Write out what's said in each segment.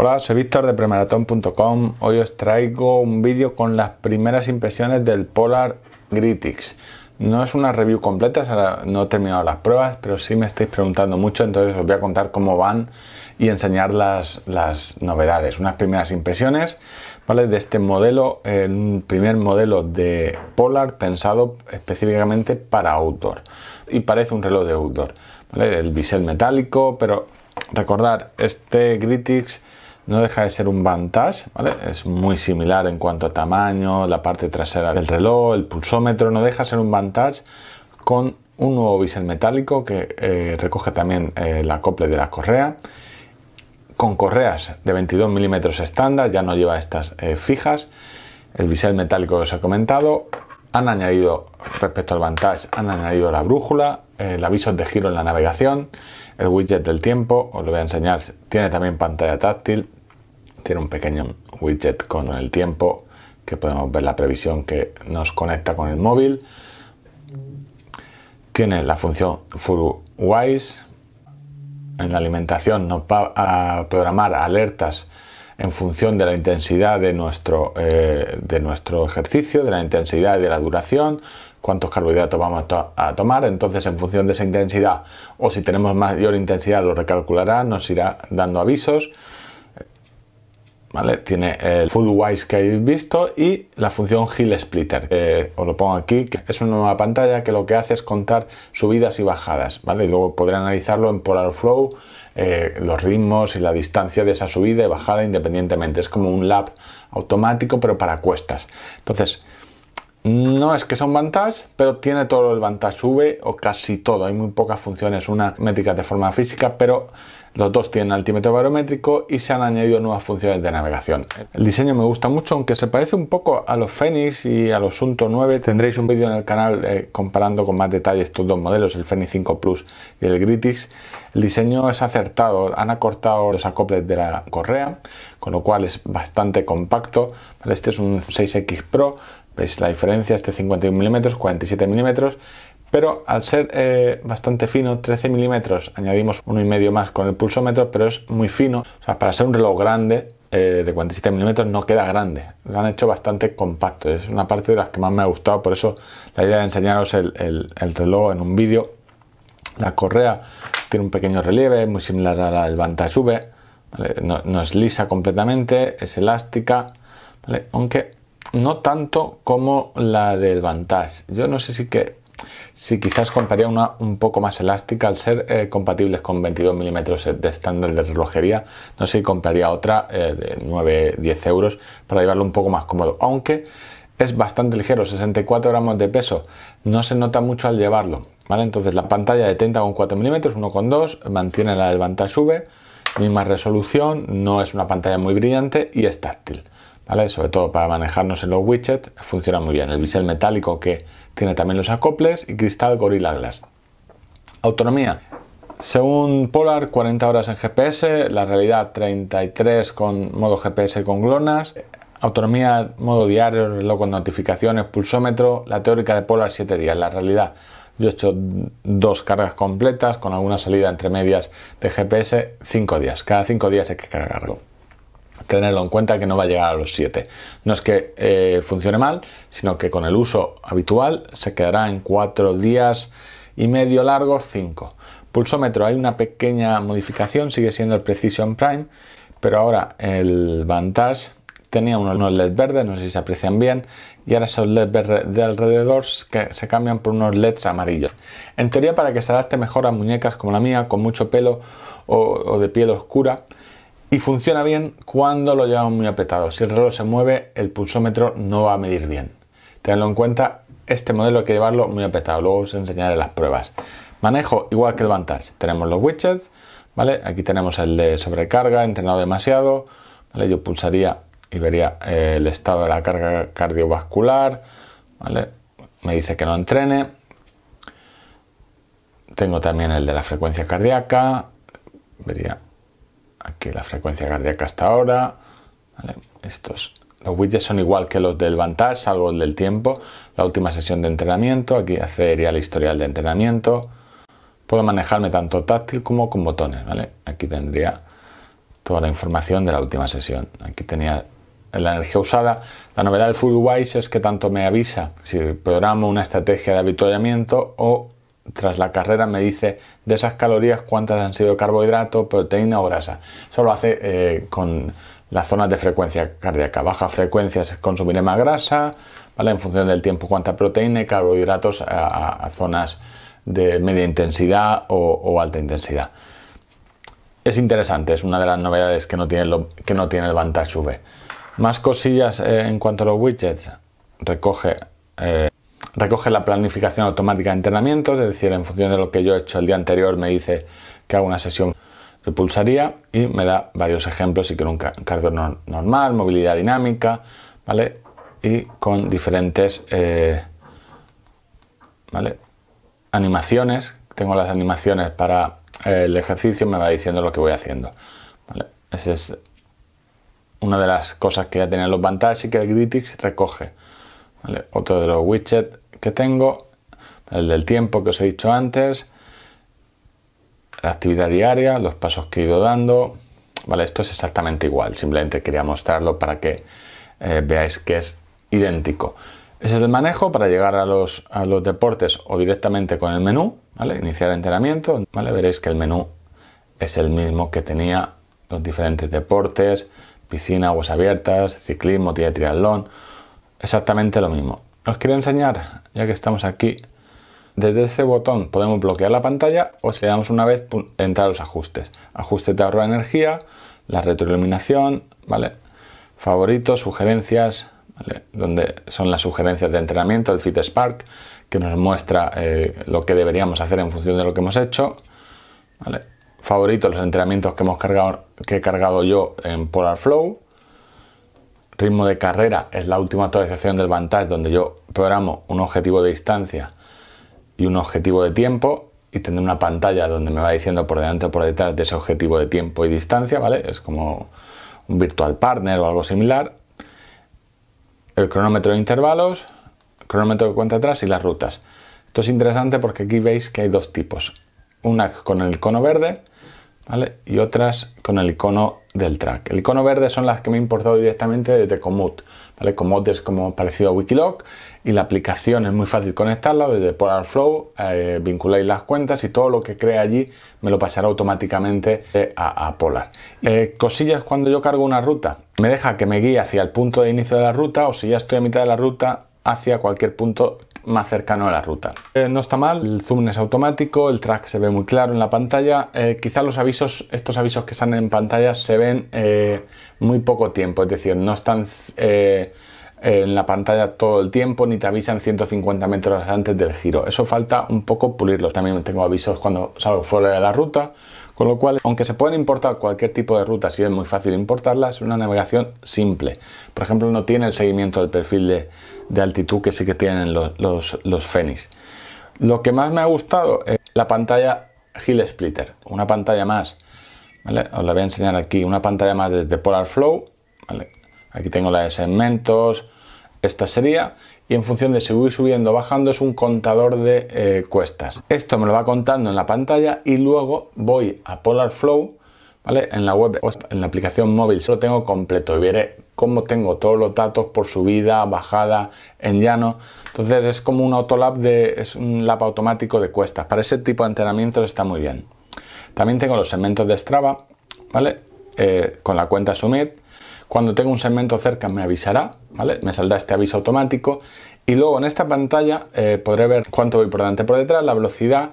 Hola, soy Víctor de premaratón.com. Hoy os traigo un vídeo con las primeras impresiones del Polar Gritix. No es una review completa, no he terminado las pruebas, pero sí me estáis preguntando mucho, entonces os voy a contar cómo van y enseñar las, novedades, unas primeras impresiones ¿vale? de este modelo, el primer modelo de Polar pensado específicamente para outdoor. Y parece un reloj de outdoor, ¿vale? el bisel metálico, pero recordar, este Gritix no deja de ser un Vantage, Es muy similar en cuanto a tamaño, la parte trasera del reloj, el pulsómetro, no deja de ser un Vantage con un nuevo bisel metálico que eh, recoge también la eh, el acople de la correa, con correas de 22 milímetros estándar, ya no lleva estas eh, fijas, el bisel metálico que os he comentado, han añadido, respecto al Vantage, han añadido la brújula, el aviso de giro en la navegación, el widget del tiempo, os lo voy a enseñar, tiene también pantalla táctil, tiene un pequeño widget con el tiempo que podemos ver la previsión que nos conecta con el móvil. Tiene la función Furuwise. En la alimentación nos va a programar alertas en función de la intensidad de nuestro, eh, ejercicio, de la intensidad y de la duración, cuántos carbohidratos vamos a tomar. Entonces, en función de esa intensidad o si tenemos mayor intensidad, lo recalculará, nos irá dando avisos. Tiene el full wise que habéis visto y la función Hill Splitter. os lo pongo aquí, que es una nueva pantalla que lo que hace es contar subidas y bajadas, Y luego podré analizarlo en Polar Flow, eh, los ritmos y la distancia de esa subida y bajada independientemente. Es como un lab automático, pero para cuestas. Entonces, no es que son un Vantage, pero tiene todo el Vantage V o casi todo. Hay muy pocas funciones, una métrica de forma física, pero los dos tienen altímetro barométrico y se han añadido nuevas funciones de navegación. El diseño me gusta mucho, aunque se parece un poco a los Fenix y a los Sunto 9. Tendréis un vídeo en el canal eh, comparando con más detalle estos dos modelos, el Fenix 5 Plus y el Gritix. El diseño es acertado, han acortado los acoples de la correa, con lo cual es bastante compacto. Este es un 6X Pro, Veis la diferencia, este 51 milímetros, 47 milímetros, pero al ser eh, bastante fino, 13 milímetros, añadimos uno y medio más con el pulsómetro, pero es muy fino. O sea, para ser un reloj grande eh, de 47 milímetros no queda grande. Lo han hecho bastante compacto. Es una parte de las que más me ha gustado. Por eso la idea de enseñaros el, reloj en un vídeo. La correa tiene un pequeño relieve, muy similar al Vantage V. ¿vale? No, es lisa completamente, es elástica. Aunque no tanto como la del Vantage. Yo no sé si que si quizás compraría una un poco más elástica al ser eh, compatibles con 22 milímetros de estándar de relojería. No sé si compraría otra eh, de 9-10 euros para llevarlo un poco más cómodo. Aunque es bastante ligero, 64 gramos de peso. No se nota mucho al llevarlo. ¿vale? Entonces la pantalla de 30,4 milímetros, 1,2, mantiene la del Vantage V, misma resolución, no es una pantalla muy brillante y es táctil. Sobre todo para manejarnos en los widgets, funciona muy bien. El bisel metálico que tiene también los acoples y cristal Gorilla Glass. Autonomía. Según Polar, 40 horas en GPS, la realidad 33 con modo GPS con glonas. autonomía modo diario, reloj con notificaciones, pulsómetro, la teórica de Polar 7 días, la realidad yo he hecho dos cargas completas con alguna salida entre medias de GPS 5 días. Cada 5 días hay que cargarlo tenerlo en cuenta que no va a llegar a los 7. No es que eh, funcione mal, sino que con el uso habitual se quedará en 4 días y medio largos, 5. Pulsómetro, hay una pequeña modificación, sigue siendo el Precision Prime, pero ahora el Vantage tenía unos LEDs verdes, no sé si se aprecian bien, y ahora esos LEDs verdes de alrededor que se cambian por unos LEDs amarillos. En teoría para que se adapte mejor a muñecas como la mía, con mucho pelo o de piel oscura, y funciona bien cuando lo llevamos muy apretado. Si el reloj se mueve, el pulsómetro no va a medir bien. Tenedlo en cuenta, este modelo hay que llevarlo muy apretado. Luego os enseñaré las pruebas. Manejo igual que el Vantage. Tenemos los widgets, ¿vale? Aquí tenemos el de sobrecarga, entrenado demasiado. Yo pulsaría y vería eh, el estado de la carga cardiovascular. Me dice que no entrene. Tengo también el de la frecuencia cardíaca. Vería Aquí la frecuencia cardíaca hasta ahora. Estos. Los widgets son igual que los del Vantage, salvo el del tiempo. La última sesión de entrenamiento. Aquí accedería al historial de entrenamiento. Puedo manejarme tanto táctil como con botones. ¿vale? Aquí tendría toda la información de la última sesión. Aquí tenía la energía usada. La novedad del Full Wise es que tanto me avisa si programo una estrategia de avituallamiento o tras la carrera me dice de esas calorías cuántas han sido carbohidrato, proteína o grasa. Eso lo hace eh, con las zonas de frecuencia cardíaca. Baja frecuencia se consumiré más grasa, ¿vale? En función del tiempo cuánta proteína y carbohidratos a, zonas de media intensidad o, alta intensidad. Es interesante, es una de las novedades que no tiene, que no tiene el Vantage V. Más cosillas eh, en cuanto a los widgets. Recoge eh, recoge la planificación automática de entrenamientos, es decir, en función de lo que yo he hecho el día anterior me dice que hago una sesión de pulsaría y me da varios ejemplos, y que un cardio normal, movilidad dinámica, ¿vale? Y con diferentes, eh, ¿vale? Animaciones, tengo las animaciones para eh, el ejercicio, me va diciendo lo que voy haciendo, Esa es una de las cosas que ya tienen los Vantage y que el Gritix recoge. Otro de los widgets que tengo, el del tiempo que os he dicho antes, la actividad diaria, los pasos que he ido dando. Vale, esto es exactamente igual, simplemente quería mostrarlo para que eh, veáis que es idéntico. Ese es el manejo para llegar a los, a los deportes o directamente con el menú, ¿vale? Iniciar entrenamiento, ¿vale? Veréis que el menú es el mismo que tenía los diferentes deportes, piscina, aguas abiertas, ciclismo, tía triatlón, exactamente lo mismo. Os quiero enseñar, ya que estamos aquí, desde ese botón podemos bloquear la pantalla o si le damos una vez, entrar a los ajustes. Ajustes de ahorro de energía, la retroiluminación, ¿vale? Favoritos, sugerencias, Donde son las sugerencias de entrenamiento, el Fit Spark, que nos muestra eh, lo que deberíamos hacer en función de lo que hemos hecho, Favoritos, los entrenamientos que hemos cargado, que he cargado yo en Polar Flow. Ritmo de carrera es la última actualización del Vantage donde yo programo un objetivo de distancia y un objetivo de tiempo y tener una pantalla donde me va diciendo por delante o por detrás de ese objetivo de tiempo y distancia, ¿vale? Es como un virtual partner o algo similar. El cronómetro de intervalos, cronómetro que cuenta atrás y las rutas. Esto es interesante porque aquí veis que hay dos tipos. Una con el icono verde y otras con el icono del track. El icono verde son las que me he importado directamente desde Komoot. ¿vale? Komoot es como parecido a Wikiloc y la aplicación es muy fácil conectarla desde Polar Flow, eh, vinculáis las cuentas y todo lo que crea allí me lo pasará automáticamente eh, a, Polar. Eh, cosillas cuando yo cargo una ruta. Me deja que me guíe hacia el punto de inicio de la ruta o si ya estoy a mitad de la ruta hacia cualquier punto más cercano a la ruta. Eh, no está mal, el zoom es automático, el track se ve muy claro en la pantalla. Eh, quizá los avisos, estos avisos que están en pantalla se ven eh, muy poco tiempo, es decir, no están en la pantalla todo el tiempo ni te avisan 150 metros antes del giro. Eso falta un poco pulirlos. También tengo avisos cuando salgo fuera de la ruta, con lo cual, aunque se pueden importar cualquier tipo de rutas y es muy fácil importarlas, es una navegación simple. Por ejemplo, no tiene el seguimiento del perfil de, altitud que sí que tienen los, Fenix. Lo que más me ha gustado es la pantalla Hill Splitter, una pantalla más, os la voy a enseñar aquí, una pantalla más de, Polar Flow, aquí tengo la de segmentos, esta sería, y en función de si voy subiendo o bajando es un contador de eh, cuestas. Esto me lo va contando en la pantalla y luego voy a Polar Flow, ¿vale? En la web en la aplicación móvil lo tengo completo y veré cómo tengo todos los datos por subida, bajada, en llano. Entonces es como un autolab de es un lap automático de cuestas. Para ese tipo de entrenamientos está muy bien. También tengo los segmentos de Strava, ¿vale? Eh, con la cuenta Summit cuando tenga un segmento cerca me avisará, ¿vale? Me saldrá este aviso automático y luego en esta pantalla eh, podré ver cuánto voy por delante, por detrás, la velocidad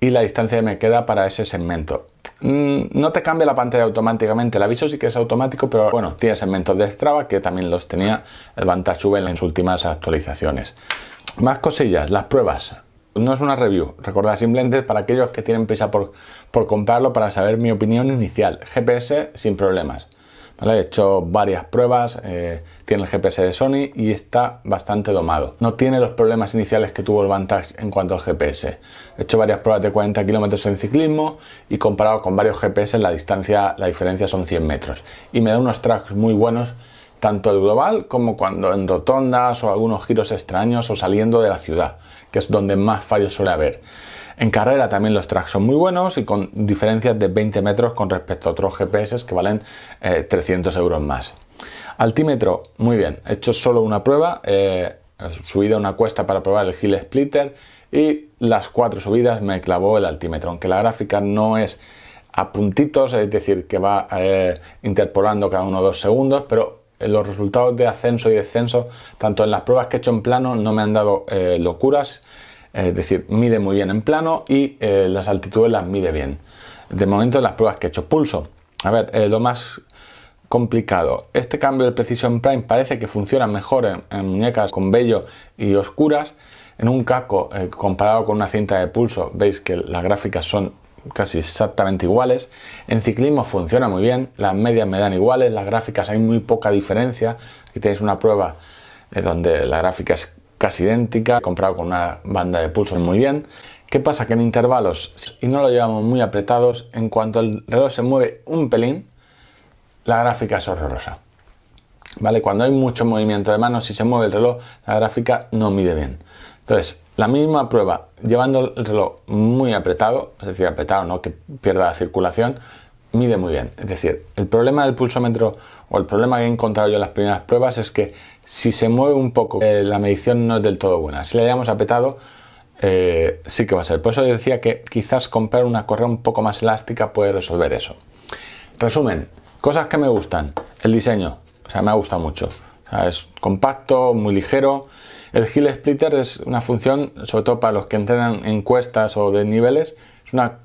y la distancia que me queda para ese segmento. Mm, no te cambia la pantalla automáticamente, el aviso sí que es automático, pero bueno, tiene segmentos de Strava que también los tenía el Vantage V en sus últimas actualizaciones. Más cosillas, las pruebas. No es una review, recordad simplemente para aquellos que tienen prisa por comprarlo para saber mi opinión inicial. GPS sin problemas. He hecho varias pruebas, eh, tiene el GPS de Sony y está bastante domado. No tiene los problemas iniciales que tuvo el Vantage en cuanto al GPS. He hecho varias pruebas de 40 km en ciclismo y comparado con varios GPS la distancia, la diferencia son 100 metros. Y me da unos tracks muy buenos tanto el global como cuando en rotondas o algunos giros extraños o saliendo de la ciudad, que es donde más fallos suele haber. En carrera también los tracks son muy buenos y con diferencias de 20 metros con respecto a otros GPS que valen 300 eh, euros más. Altímetro, muy bien, he hecho solo una prueba, eh, a una cuesta para probar el Hill Splitter y las cuatro subidas me clavó el altímetro, aunque la gráfica no es a puntitos, es decir, que va eh, interpolando cada uno dos segundos, pero eh, los resultados de ascenso y descenso, tanto en las pruebas que he hecho en plano, no me han dado locuras, es decir, mide muy bien en plano y eh, las altitudes las mide bien. De momento las pruebas que he hecho, pulso. A ver, eh, lo más complicado. Este cambio de Precision Prime parece que funciona mejor en, muñecas con vello y oscuras. En un caco eh, comparado con una cinta de pulso, veis que las gráficas son casi exactamente iguales. En ciclismo funciona muy bien, las medias me dan iguales, las gráficas hay muy poca diferencia. Aquí tenéis una prueba donde la gráfica es idéntica, comprado con una banda de pulso muy bien. ¿Qué pasa? Que en intervalos, y no lo llevamos muy apretados, en cuanto el reloj se mueve un pelín, la gráfica es horrorosa. ¿Vale? Cuando hay mucho movimiento de manos, si se mueve el reloj, la gráfica no mide bien. Entonces, la misma prueba, llevando el reloj muy apretado, es decir, apretado, no que pierda la circulación, mide muy bien. Es decir, el problema del pulsómetro o el problema que he encontrado yo en las primeras pruebas es que si se mueve un poco, eh, la medición no es del todo buena. Si le hayamos apretado, eh, sí que va a ser. Por eso decía que quizás comprar una correa un poco más elástica puede resolver eso. Resumen, cosas que me gustan. El diseño, o sea, me ha gustado mucho. es compacto, muy ligero. El hill splitter es una función, sobre todo para los que entrenan en cuestas o de niveles, es una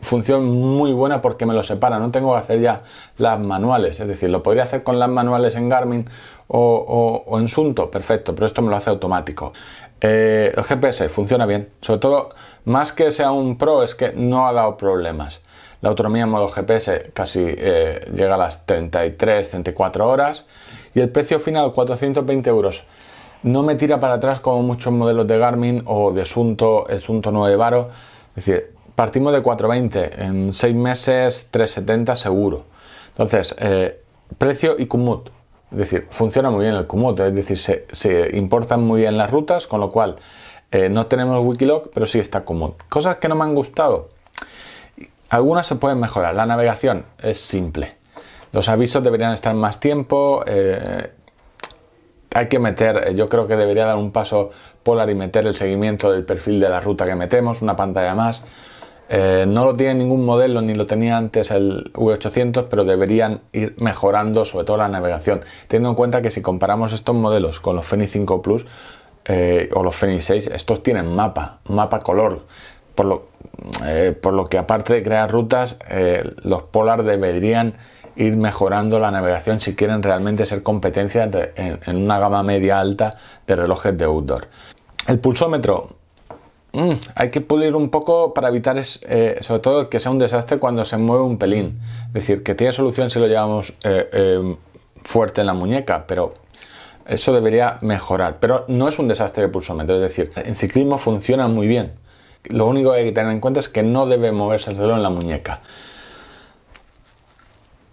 función muy buena porque me lo separa, no tengo que hacer ya las manuales, es decir, lo podría hacer con las manuales en Garmin o, en Sunto, perfecto, pero esto me lo hace automático. Eh, el GPS funciona bien, sobre todo más que sea un pro es que no ha dado problemas. La autonomía en modo GPS casi eh, llega a las 33-34 horas y el precio final 420 euros. No me tira para atrás como muchos modelos de Garmin o de Sunto, el Sunto 9 Varo. Es decir, partimos de 420, en 6 meses 370 seguro. Entonces, eh, precio y cummut, Es decir, funciona muy bien el cummut, es decir, se, importan muy bien las rutas, con lo cual eh, no tenemos Wikiloc, pero sí está Kumut. Cosas que no me han gustado. Algunas se pueden mejorar. La navegación es simple. Los avisos deberían estar más tiempo. Eh, hay que meter, yo creo que debería dar un paso Polar y meter el seguimiento del perfil de la ruta que metemos, una pantalla más. Eh, no lo tiene ningún modelo ni lo tenía antes el V800, pero deberían ir mejorando sobre todo la navegación, teniendo en cuenta que si comparamos estos modelos con los Fenix 5 Plus eh, o los Fenix 6, estos tienen mapa, mapa color. Por lo, eh, por lo que aparte de crear rutas, los Polar deberían ir mejorando la navegación si quieren realmente ser competencia en, en una gama media alta de relojes de outdoor. El pulsómetro Mm, hay que pulir un poco para evitar, eh, sobre todo, que sea un desastre cuando se mueve un pelín. Es decir, que tiene solución si lo llevamos eh, eh, fuerte en la muñeca, pero eso debería mejorar. Pero no es un desastre de pulsómetro, es decir, en ciclismo funciona muy bien. Lo único que hay que tener en cuenta es que no debe moverse el reloj en la muñeca.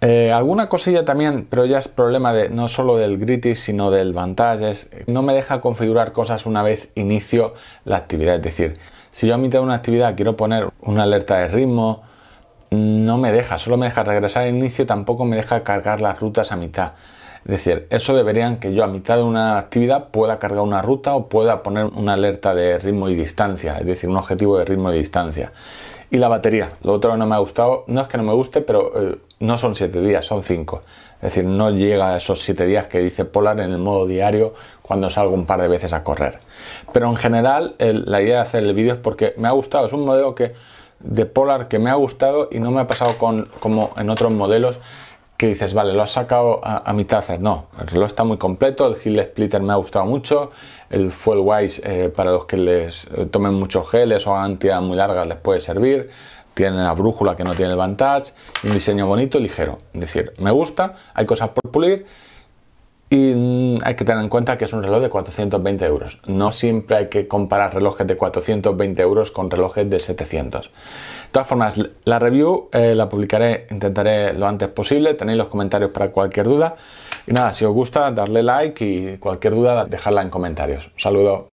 Eh, alguna cosilla también, pero ya es problema de, no solo del Gritis, sino del Vantages. No me deja configurar cosas una vez inicio la actividad. Es decir, si yo a mitad de una actividad quiero poner una alerta de ritmo, no me deja, solo me deja regresar al inicio, tampoco me deja cargar las rutas a mitad. Es decir, eso deberían que yo a mitad de una actividad pueda cargar una ruta o pueda poner una alerta de ritmo y distancia, es decir, un objetivo de ritmo y distancia y la batería. Lo otro no me ha gustado, no es que no me guste, pero eh, no son 7 días, son 5. Es decir, no llega a esos 7 días que dice Polar en el modo diario cuando salgo un par de veces a correr. Pero en general la idea de hacer el vídeo es porque me ha gustado, es un modelo que de Polar que me ha gustado y no me ha pasado con, como en otros modelos que dices, vale, lo has sacado a, mi mitad. No, el reloj está muy completo, el Hill Splitter me ha gustado mucho, el Fuel Wise eh, para los que les eh, tomen muchos geles o hagan muy largas les puede servir, tiene la brújula que no tiene el Vantage, un diseño bonito y ligero. Es decir, me gusta, hay cosas por pulir y mm, hay que tener en cuenta que es un reloj de 420 euros. No siempre hay que comparar relojes de 420 euros con relojes de 700. De todas formas, la review eh, la publicaré, intentaré lo antes posible. Tenéis los comentarios para cualquier duda. Y nada, si os gusta, darle like y cualquier duda, dejarla en comentarios. Un saludo.